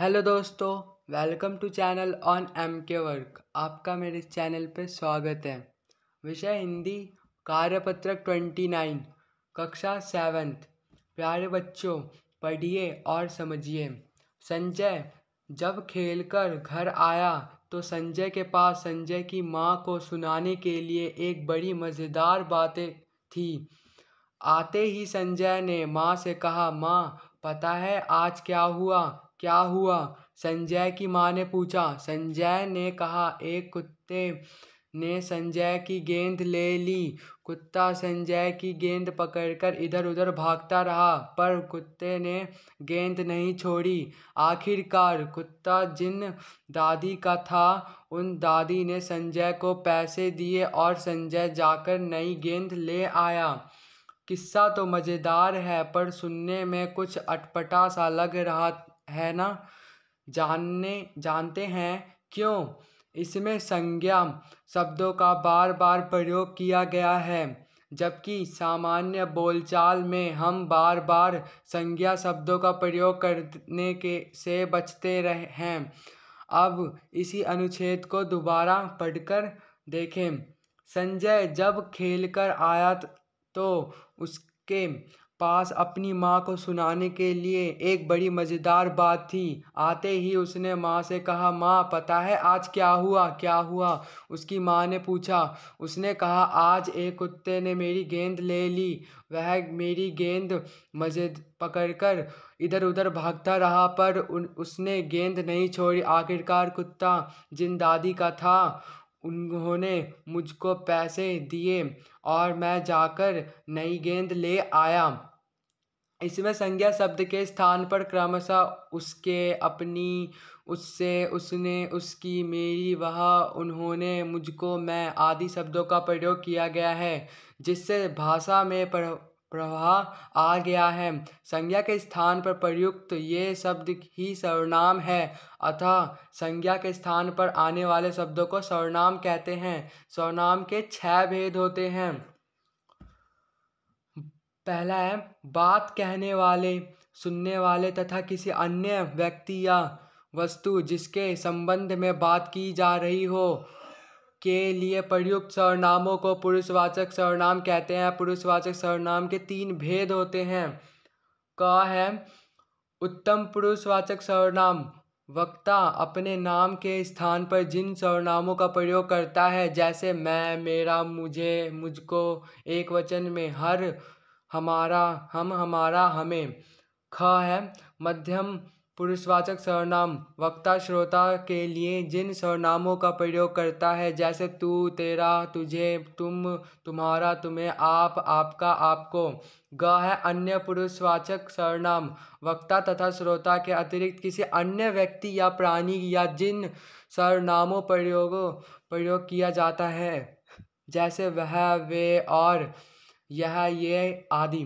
hello दोस्तों welcome to channel on M K work आपका मेरे चैनल पर स्वागत है विषय हिंदी कार्यपत्रक ट्वेंटी नाइन कक्षा सेवन्थ प्यारे बच्चों पढ़िए और समझिए संजय जब खेलकर घर आया तो संजय के पास संजय की माँ को सुनाने के लिए एक बड़ी मज़ेदार बातें थी आते ही संजय ने माँ से कहा माँ पता है आज क्या हुआ क्या हुआ संजय की माँ ने पूछा संजय ने कहा एक कुत्ते ने संजय की गेंद ले ली कुत्ता संजय की गेंद पकड़कर इधर उधर भागता रहा पर कुत्ते ने गेंद नहीं छोड़ी आखिरकार कुत्ता जिन दादी का था उन दादी ने संजय को पैसे दिए और संजय जाकर नई गेंद ले आया किस्सा तो मज़ेदार है पर सुनने में कुछ अटपटा सा लग रहा है ना जानने जानते हैं क्यों इसमें संज्ञा शब्दों का बार बार प्रयोग किया गया है जबकि सामान्य बोलचाल में हम बार बार संज्ञा शब्दों का प्रयोग करने के से बचते रहे हैं अब इसी अनुच्छेद को दोबारा पढ़कर देखें संजय जब खेल कर आया तो उसके पास अपनी माँ को सुनाने के लिए एक बड़ी मज़ेदार बात थी आते ही उसने माँ से कहा माँ पता है आज क्या हुआ क्या हुआ उसकी माँ ने पूछा उसने कहा आज एक कुत्ते ने मेरी गेंद ले ली वह मेरी गेंद मज़े पकड़कर इधर उधर भागता रहा पर उन उसने गेंद नहीं छोड़ी आखिरकार कुत्ता जिन दादी का था उन्होंने मुझको पैसे दिए और मैं जाकर नई गेंद ले आया इसमें संज्ञा शब्द के स्थान पर क्रमशः उसके अपनी उससे उसने उसकी मेरी वह उन्होंने मुझको मैं आदि शब्दों का प्रयोग किया गया है जिससे भाषा में प्रवाह आ गया है संज्ञा के स्थान पर प्रयुक्त ये शब्द ही सर्वनाम है अतः संज्ञा के स्थान पर आने वाले शब्दों को सर्वनाम कहते हैं सर्वनाम के छह भेद होते हैं पहला है बात कहने वाले सुनने वाले तथा किसी अन्य व्यक्ति या वस्तु जिसके संबंध में बात की जा रही हो के लिए प्रयुक्त सर्वनामों को पुरुषवाचक सर्वनाम कहते हैं पुरुषवाचक सर्वनाम के तीन भेद होते हैं क है उत्तम पुरुषवाचक सर्वनाम वक्ता अपने नाम के स्थान पर जिन सर्वनामों का प्रयोग करता है जैसे मैं मेरा मुझे मुझको एक वचन में हर हमारा हम हमारा हमें ख है मध्यम पुरुषवाचक सर्वनाम वक्ता श्रोता के लिए जिन सर्वनामों का प्रयोग करता है जैसे तू तेरा तुझे तुम तुम्हारा तुम्हें आप आपका आपको ग है अन्य पुरुषवाचक सर्वनाम वक्ता तथा श्रोता के अतिरिक्त किसी अन्य व्यक्ति या प्राणी या जिन सर्वनामों प्रयोगों प्रयोग किया जाता है जैसे वह वे और यह ये आदि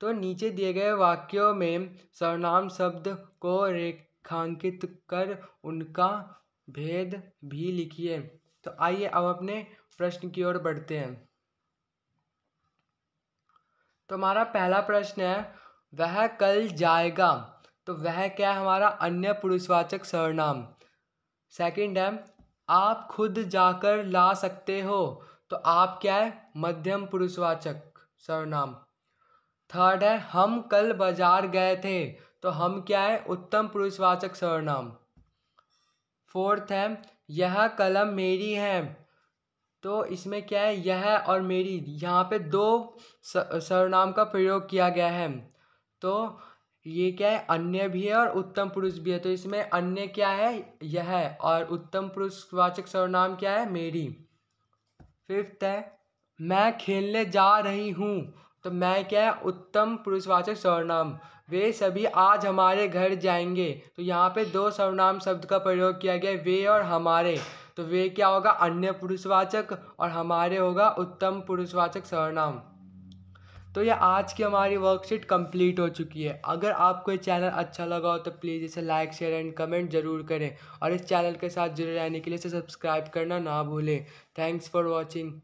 तो नीचे दिए गए वाक्यों में सर्वनाम शब्द को रेखांकित कर उनका भेद भी लिखिए तो आइए अब अपने प्रश्न की ओर बढ़ते हैं तो हमारा पहला प्रश्न है वह कल जाएगा तो वह क्या है हमारा अन्य पुरुषवाचक सर्वनाम सेकंड है आप खुद जाकर ला सकते हो तो आप क्या है मध्यम पुरुषवाचक सर्वनाम थर्ड है हम कल बाजार गए थे तो हम क्या है उत्तम पुरुषवाचक सर्वनाम फोर्थ है यह कलम मेरी है तो इसमें क्या है यह और मेरी यहाँ पे दो सर्वनाम का प्रयोग किया गया है तो ये क्या है अन्य भी है और उत्तम पुरुष भी है तो इसमें अन्य क्या है यह और उत्तम पुरुषवाचक सर्वनाम क्या है मेरी फिफ्थ है मैं खेलने जा रही हूँ तो मैं क्या है उत्तम पुरुषवाचक सर्वनाम वे सभी आज हमारे घर जाएंगे तो यहाँ पे दो सर्वनाम शब्द का प्रयोग किया गया वे और हमारे तो वे क्या होगा अन्य पुरुषवाचक और हमारे होगा उत्तम पुरुषवाचक सर्वनाम तो ये आज की हमारी वर्कशीट कंप्लीट हो चुकी है अगर आपको ये चैनल अच्छा लगा हो तो प्लीज़ इसे लाइक शेयर एंड कमेंट ज़रूर करें और इस चैनल के साथ जुड़े रहने के लिए इसे सब्सक्राइब करना ना भूलें थैंक्स फॉर वॉचिंग